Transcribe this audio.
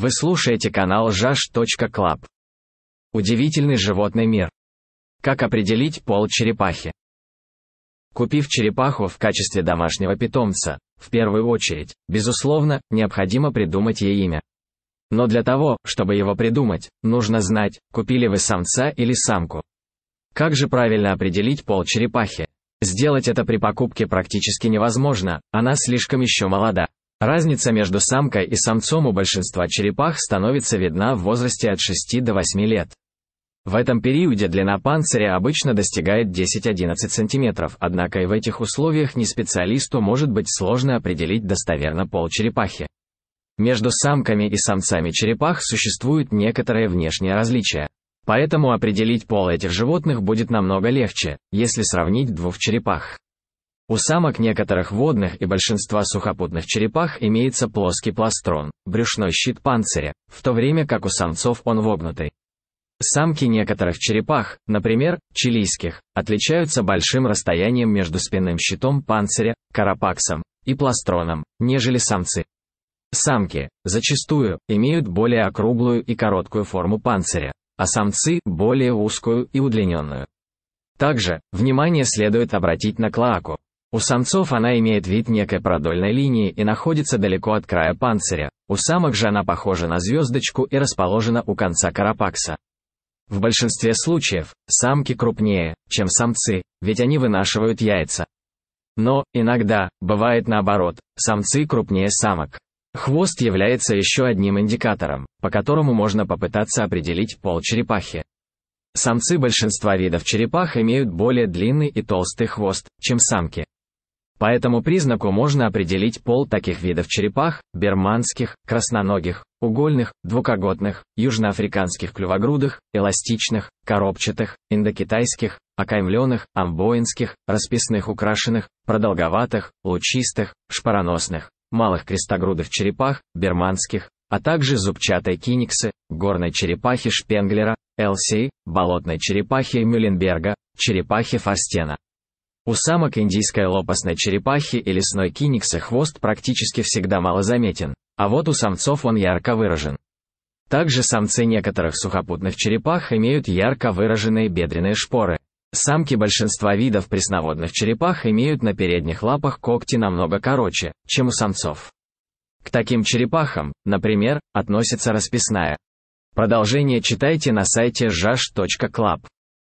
Вы слушаете канал jash.club. Удивительный животный мир. Как определить пол черепахи? Купив черепаху в качестве домашнего питомца, в первую очередь, безусловно, необходимо придумать ей имя. Но для того, чтобы его придумать, нужно знать, купили вы самца или самку. Как же правильно определить пол черепахи? Сделать это при покупке практически невозможно, она слишком еще молода. Разница между самкой и самцом у большинства черепах становится видна в возрасте от 6 до 8 лет. В этом периоде длина панциря обычно достигает 10-11 см, однако и в этих условиях не специалисту может быть сложно определить достоверно пол черепахи. Между самками и самцами черепах существуют некоторые внешние различия. Поэтому определить пол этих животных будет намного легче, если сравнить двух черепах. У самок некоторых водных и большинства сухопутных черепах имеется плоский пластрон, брюшной щит панциря, в то время как у самцов он вогнутый. Самки некоторых черепах, например, чилийских, отличаются большим расстоянием между спинным щитом панциря, карапаксом, и пластроном, нежели самцы. Самки, зачастую, имеют более округлую и короткую форму панциря, а самцы – более узкую и удлиненную. Также, внимание следует обратить на клоаку, у самцов она имеет вид некой продольной линии и находится далеко от края панциря, у самок же она похожа на звездочку и расположена у конца карапакса. В большинстве случаев, самки крупнее, чем самцы, ведь они вынашивают яйца. Но, иногда, бывает наоборот, самцы крупнее самок. Хвост является еще одним индикатором, по которому можно попытаться определить пол черепахи. Самцы большинства видов черепах имеют более длинный и толстый хвост, чем самки. По этому признаку можно определить пол таких видов черепах, берманских, красноногих, угольных, двукоготных, южноафриканских клювогрудых, эластичных, коробчатых, индокитайских, окаймленных, амбоинских, расписных украшенных, продолговатых, лучистых, шпароносных, малых крестогрудых черепах, берманских, а также зубчатой киниксы, горной черепахи Шпенглера, Элсей, болотной черепахи Мюлленберга, черепахи Форстена. У самок индийской лопастной черепахи и лесной киникса хвост практически всегда малозаметен, а вот у самцов он ярко выражен. Также самцы некоторых сухопутных черепах имеют ярко выраженные бедренные шпоры. Самки большинства видов пресноводных черепах имеют на передних лапах когти намного короче, чем у самцов. К таким черепахам, например, относится расписная. Продолжение читайте на сайте jash.club.